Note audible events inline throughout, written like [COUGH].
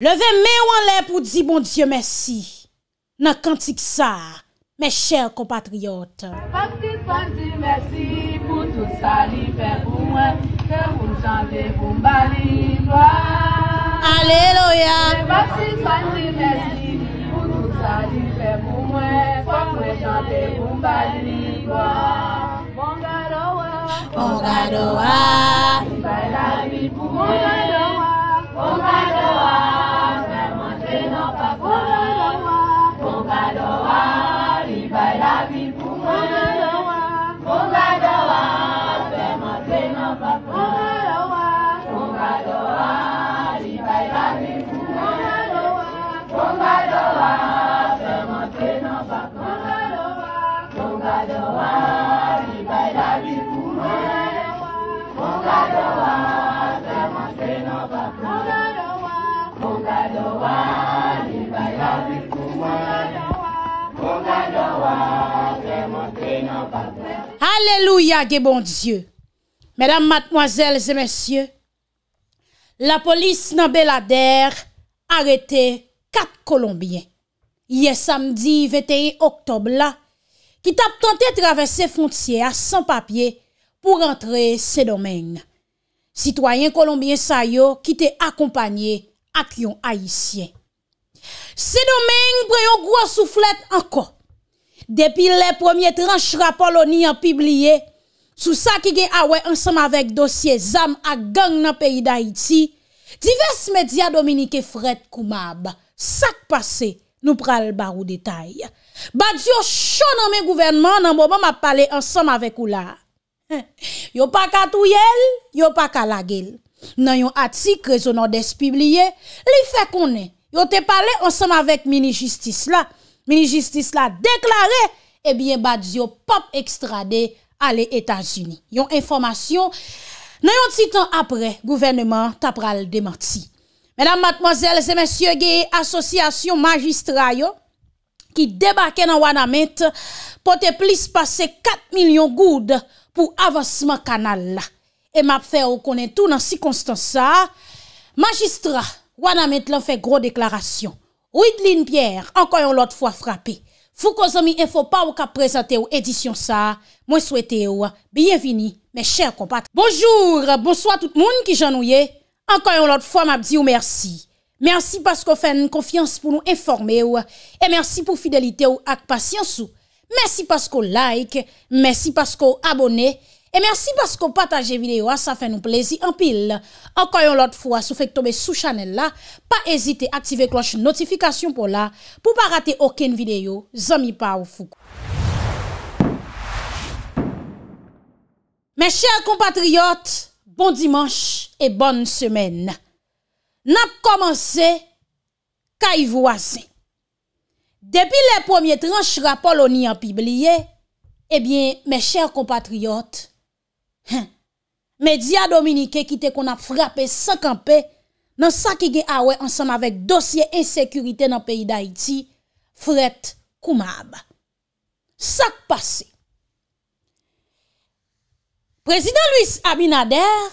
Leve mè ou an lè pou di bon Diyo mersi, nan kantik sa, mè chèl kompatriyot. Mè pap si svan di mersi pou tout sa li fè pou mwen, kè moun chante pou mba li mwen. Aleloya! Mè pap si svan di mersi pou tout sa li fè pou mwen, kè moun chante pou mba li mwen. Mwen gado wè, mwen gado wè, mwen gado wè, mwen gado wè. Alléluia, que bon Dieu. Mesdames, mademoiselles et messieurs, la police dans Belader arrêté quatre Colombiens. Hier samedi 21 octobre là, qui t'a tenté de traverser frontière sans papier pour entrer ces domaines. Citoyen kolombien sayo ki te akompanye ak yon haisyen. Se domen preyon gwa souflet anko, depi le premier tranche rapoloni anpibliye, sou sa ki gen awen ansam avek dosye zam ak gang nan peyi da iti, divers medya dominike fred kou mab, sak pase nou pral barou detay. Ba diyo chon nan men gouvernman nan mou mou ap pale ansam avek ou la, [LAUGHS] Yo pa ka touyel, yo pa ka lagel Nan yon atik rezonan despibliye Li fe konen Yo te pale ansenman vek mini-justis la Mini-justis la deklare Ebyen bad yo pop ekstrade Ale Etats-Unis Yon informasyon Nan yon titan apre Gouvernement tapral demanti Menam matmozel, zemensye ge Asosyasyon magistrayo Ki debake nan wana met Pote plis pase 4 milyon gouda pou avansman kanal la. E map fè ou konen tou nan si konstan sa. Magistra, wana met lan fè gro deklarasyon. Ou idlin pier, anko yon lot fwa frape. Fou ko zomi e fò pa ou ka prezante ou edisyon sa, mwen souwete ou, biyevini, me chèr kompat. Bonjour, bonsoit tout moun ki janou ye. Anko yon lot fwa map di ou mersi. Mersi paskou fè n konfians pou nou informe ou. E mersi pou fidelite ou ak pasyans ou. Mersi pasko like, mersi pasko abone, e mersi pasko pataje videyo asafen ah, nou plezi anpil. Ankoyon lot fwa sou fek tobe sou chanel la, pa ezite aktive kloche notifikasyon pou la, pou pa rate oken videyo, zanmi pa ou fukou. Mersi chan compatriot, bon dimansh e bonn semen. N ap komanse, ka y voase. Depi le pwemye tranche rapol o ni anpibliye, ebyen, eh me chèr kompatriyot, me diya Dominike kite kon ap frape sankanpe nan sakige awe ansanm avèk dosye ensekurite nan peyi d'Aiti, fret koumab. Sak pase. Prezident Louis Abinader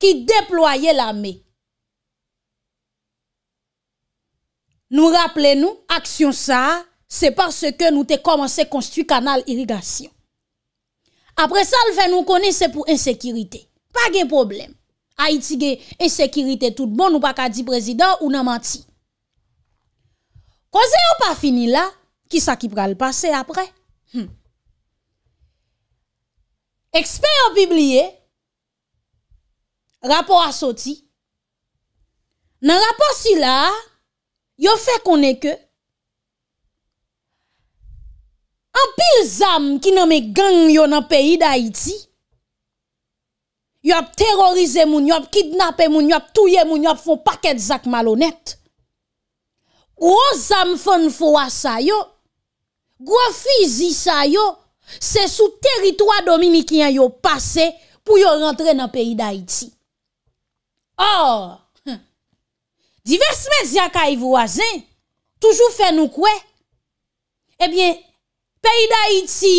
ki deploye la me Nou rappele nou, aksyon sa, se parce ke nou te komanse konstu kanal irigasyon. Apre sa, l fe nou konen se pou ensekirite. Pa gen problem. A iti gen ensekirite tout bon, nou pa ka di prezident ou nan manti. Koze yo pa fini la, ki sa ki pral pase apre? Eksper yo biblie, rapor asoti, nan rapor si la, Yo fè konen ke, an pile zam ki nan me gang yo nan peyi da iti, yo ap terorize moun, yo ap kidnape moun, yo ap touye moun, yo ap fon paket zak malonet. Gros zam fon fwa sa yo, gwo fizi sa yo, se sou teritwa dominicain, yo pase pou yo rentre nan peyi d'Haïti. iti. Or, Divers men zi akay voazen, toujou fè nou kwe, ebyen, peyi da iti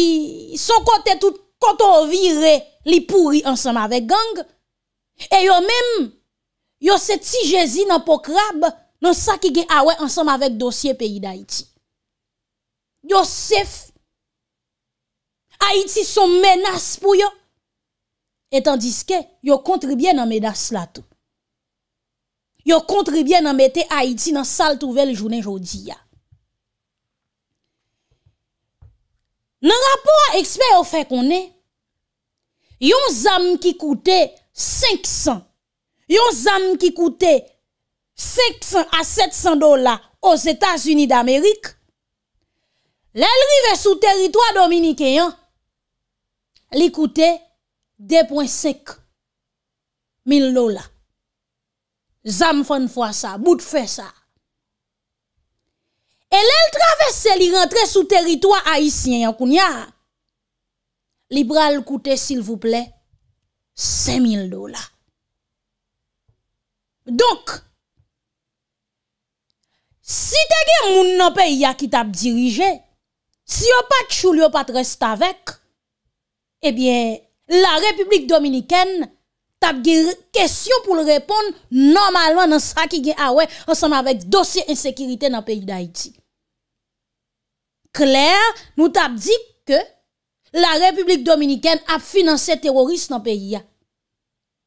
son kote tout koto vire li pouri ansanm avèk gang, e yo mèm, yo se ti jezi nan pokrab nan sa ki ge awè ansanm avèk dosye peyi da iti. Yo sef, a iti son menas pou yo, etan diske yo kontribye nan menas la tout. ont contribué à mettre Haïti dans le nouvelle journée ya. Dans rapport expert au fait qu'on est yon zam qui coûtait 500 yon zam qui coûtait 500 à 700 dollars aux États-Unis d'Amérique l'arrivée sous territoire dominicain hein. li coûtait 2.5 000 dollars Zam fon fwa sa, bout fè sa. Et l'el traverse li rentre sou le territoire haïtien. ya. Li s'il koute sil plaît 5.000 dollars. Donc, si te gen moun nan pays ya ki tap si pas pat chou li yo pat eh bien, avec, eh la République Dominicaine des question pour le répondre normalement dans ça qui est ah ouais, ensemble avec dossier insécurité dans le pays d'Haïti. Claire nous t'as dit que la République dominicaine a financé terroristes dans le pays.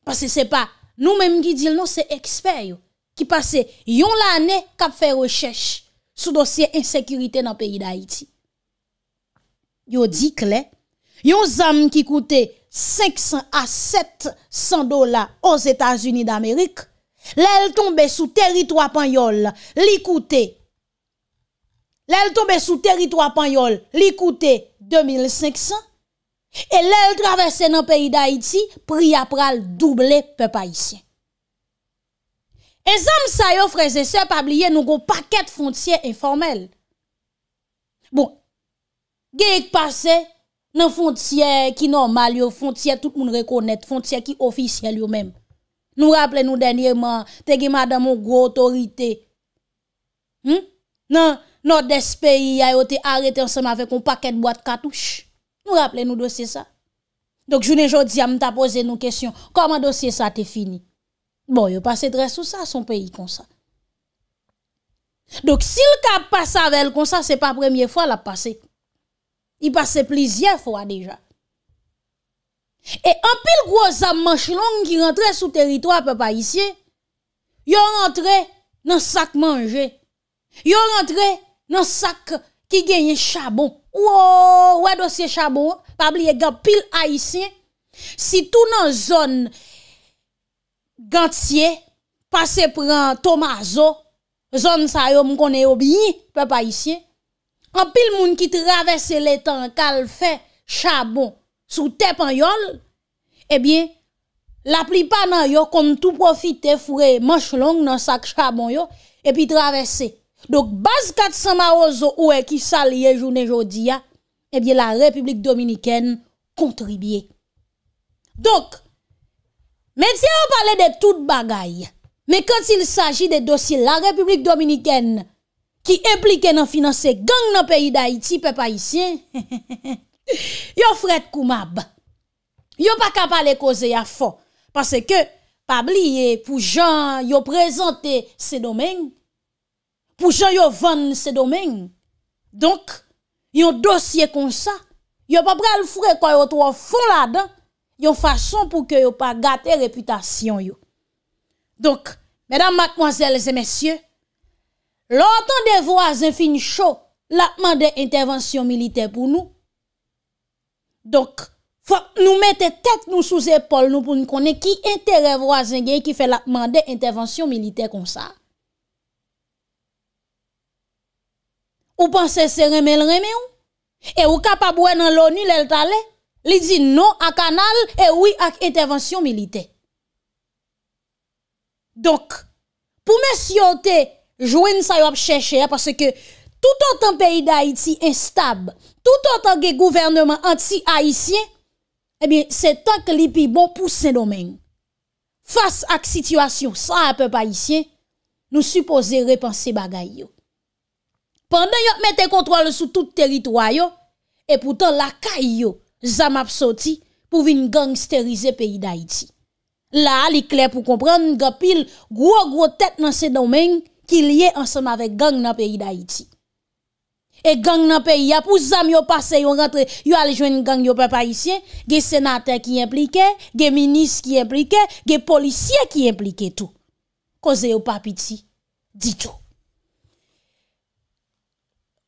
Parce que c'est pas nous-mêmes qui disons non, c'est experts qui passent yon l'année qui fait recherche sur dossier insécurité dans le pays d'Haïti. Yo dit clair, yon zam qui coûtait 500 a 700 dola os Etats-Unis d'Amerik, lèl tombe sou teritwa Panyol, l'ikoute, lèl tombe sou teritwa Panyol, l'ikoute, 2500, et lèl travesse nan peyi d'Haïti, pri apral double pe païsien. E zanm sa yo freze sep abliye nou go paket fontien informel. Bon, ge ek pase, Nan fonte siye ki normal yo, fonte siye tout moun rekonnet, fonte siye ki ofisye yo menm. Nou rappele nou denye man, tegeman dan moun gro otorite. Hmm? Nan, nan des peyi a yo te arete ansama vek moun paket boat katouche. Nou rappele nou dosye sa. Dok jounen jodi a mta pose nou kesyon, koman dosye sa te fini? Bon, yo pase dresou sa son peyi konsa. Dok si yo ka pase avèl konsa, se pa premier fwa la pasek. Il passait plusieurs fois déjà. Et un pile gros âme manche qui rentrait sous territoire peuple ici, yo rentré dans sac manger. Yo rentrait dans sac qui gagne charbon. Wow, ouais dossier charbon, pas oublier gars pile haïtien si tout dans zone gantier passe prend Tomazo, zone ça yo me yo bien peuple haïtien. En pile moun ki travesse l'étang kal fe charbon sou tep an yol, eh bien, la plupart nan eux comme tout profite foure manche long nan sac charbon et puis traverser. Donc, base 400 marozo ou e ki salye aujourd'hui, jodi eh bien, la République dominicaine Donc, Donc, si on parle de tout bagay, mais quand il s'agit de dossiers, la République Dominicaine, ki implike nan finanse gang nan peyi d'Haïti pe païsien, [LAUGHS] yo fred kou mab. Yo pa kapal e koze ya fò, pase ke pabliye pou jan yo prezante se domen, pou jan yo vande se domen. Donk, yo dosye kon sa, yo pa pral fure kwa yo towa fò la dan, yo fason pou ke yo pa gate reputasyon yo. Donk, mèdam makmwazèl zè mèsyè, Lò tan de vwazen fin chò, la mande intervensyon milite pou nou. Dok, fò, nou mette tek nou sou zepol nou pou nou konen ki entere vwazen gen ki fè la mande intervensyon milite kon sa. Ou panse se remèl remè ou? E ou kapabouè nan lò ni lèl talè? Li di nou ak anal, e wè ak intervensyon milite. Dok, pou men siote... Jwen sa yo ap chè chè ya Pase ke tout an tan peyi d'Haïti instab Tout an tan gen gouvernement anti-Haïtien Ebyen, eh se tan ke li pi bon pou sen domen Fas ak situasyon san apèp Haïtien Nou suppose repanse bagay yo Pande yo ap mette kontrol sou tout teritwayo E poutan la ka yo zam ap soti Pou vin gangsterize peyi d'Haïti La alik lè pou kompran Gopil gwo gwo tèt nan sen domen Ebyen ki liye ansem ave gang nan peyi da iti. E gang nan peyi apou zam yo pase yo rentre, yo ale jwen gang yo pepa isye, ge senate ki implike, ge minis ki implike, ge polisye ki implike tou. Koze yo papi ti, di tou.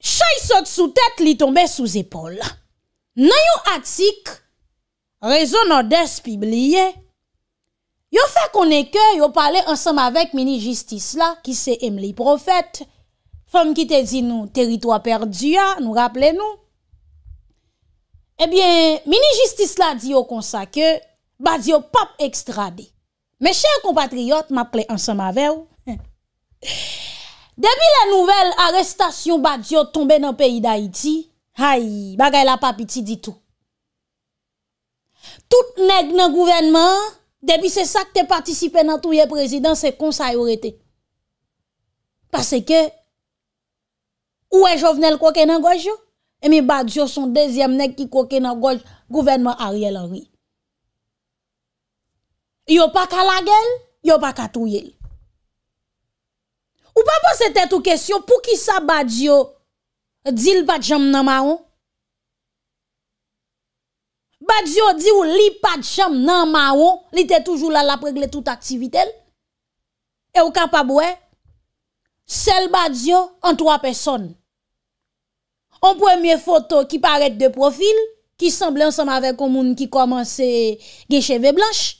Chay sot sou tet li tombe sou zepol. Nan yo atik, rezonan des pibliye, Yo fe konen ke yo pale ansam avek mini-justis la ki se emli profet, fem ki te di nou teritwa perdu ya, nou rappele nou. Ebyen, mini-justis la di yo konsa ke ba di yo pap ekstrade. Meche yon kompatriyot maple ansam avew. [LAUGHS] Debi la nouvel arestasyon ba di yo tombe nan peyi da iti, hay, bagay la pap iti ditou. Tout neg nan gouvenman, Debi se sa ke te patisipe nan touye prezident se konsay ou rete. Pase ke ou e jovenel koke nan goj yo, e mi badjo son dezyem nek ki koke nan goj gouvernement Ariel Henry. Yo pa ka lage l, yo pa ka touye l. Ou pa bo se te tou kesyo pou ki sa badjo dil bat jam nan maron, Badzio di ou li padcham nan ma ou, li te toujou la la pregle tout aktivitel. E ou kapabouè, sel badzio an 3 person. An premye foto ki paret de profil, ki semblè ansem avek o moun ki komanse gecheve blanche.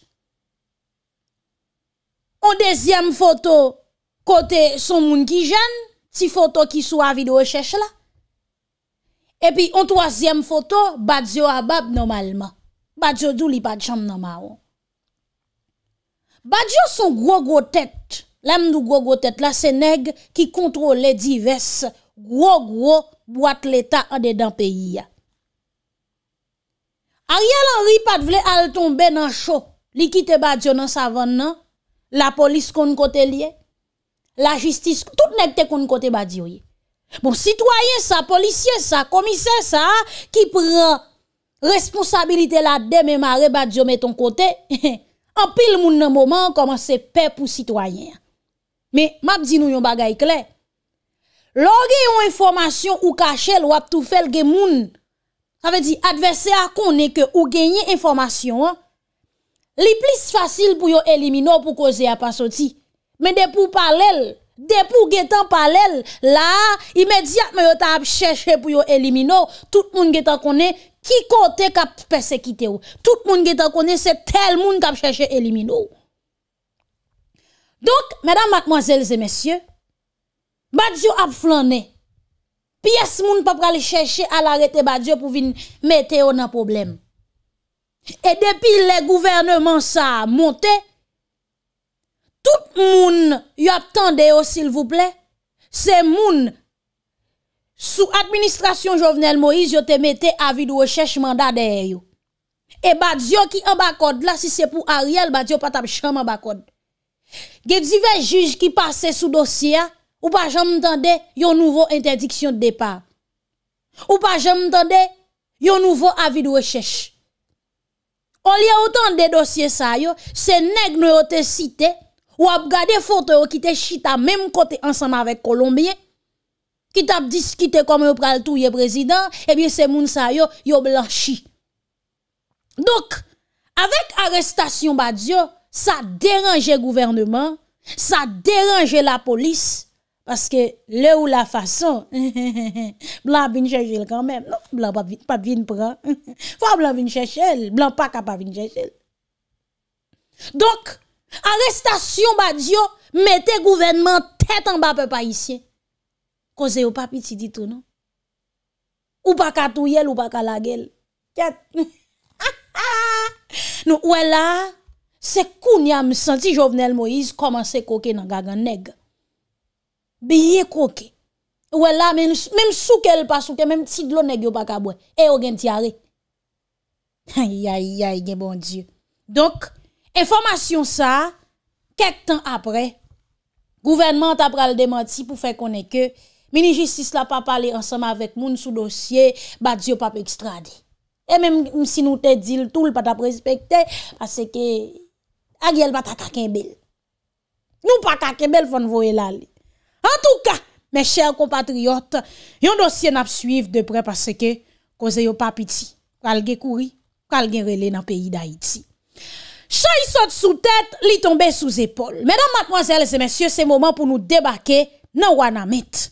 An dezyem foto kote son moun ki jen, ti foto ki sou avi de rechèche la. Epi, an troasyem foto, Badiou Abab nomalman. Badiou dou li pa chanm nomalman. Badiou son gro-gro tèt. Lam nou gro-gro tèt la, se neg ki kontrole divers gro-gro boat l'Etat an de dan peyi ya. A riyal an ripat vle al tonbe nan chou, li ki te Badiou nan savan nan, la polis kon kote liye, la jistis, tout neg te kon kote Badiou ye. Bon, sitwayen sa, polisyen sa, komisen sa, ki pr responsabilite la deme mare ba djo meton kote, [LAUGHS] an pil moun nan mouman koman se pe pou sitwayen. Me, map di nou yon bagay kler. Lò gen yon informasyon ou kache l wap tou fel gen moun, sa ve di, advesè akounen ke ou genye informasyon, li plis fasil pou yo elimino pou koze apasoti, men de pou pale l. Depou getan pale, la, imediat mwen yo ta ap chèche pou yo elimino, tout moun getan kone, ki kote kap persekite ou. Tout moun getan kone, se tel moun kap chèche elimino. Donk, mèdam, mèkmoazèl, zè mèsyè, badjou ap flanè, piyes moun pap kale chèche alarete badjou pou vin metè ou nan problem. E depi le gouvernement sa monte, tout moun yo attendez yo s'il vous plaît c'est moun sous administration Jovenel Moïse yo te mette avis de recherche mandat derrière et Badio qui en là si c'est pour Ariel Badio pas tap chambre en Il y a divers juges qui passaient sous dossier ou pas jamais entendé yon nouveau interdiction de départ ou pas jamais entendé un nouveau avis de recherche on a autant de dossiers ça c'est nèg nou yo te cité ou ap gade photo yo ki te chita même kote ensemble avec Kolombien. qui tap diskite comme yo pral président et bien c'est moun sa yo, yo blanchi. Donc, avec arrestation, ça sa le gouvernement, ça dérangeait la police, Parce que le ou la façon, [LAUGHS] blanc vin chercher quand même. Non, blanc pas pas pran. prendre. [LAUGHS] Faut blanc vient chercher, blanc pas capable Donc Arestasyon ba diyo Mete gouvenman tèt an bape pa isye Koze yo papi ti ditou nou Ou pa katou yel Ou pa kalagel Ha ha Nou wè la Se koun ya msanti jovenel Moïse Komanse koke nan gagan neg Biye koke Wè la mèm soukel pa soukel Mèm tidlo neg yo pa kabwe Eyo eh, gen ti are Ayayay gen bon diyo Donk Enformasyon sa, ket tan apre, gouvernement ap pral demanti pou fe konen ke, mini-justis la pa pale ansama vek moun sou dosye, bat diyo pap ekstrade. E men msi nou te dil tout pa ta presepekte, pase ke agyel pa ta kaken bel. Nou pa kaken bel fon vo el ale. En touka, men chèr compatriote, yon dosye nap suiv depre pase ke koze yo pap iti, pral gen kouri, pral gen rele nan peyi da iti. il saute sous tête, lit tombe sous épaule. Mesdames, mademoiselles et messieurs, c'est le moment pour nous débarquer dans Wanamit.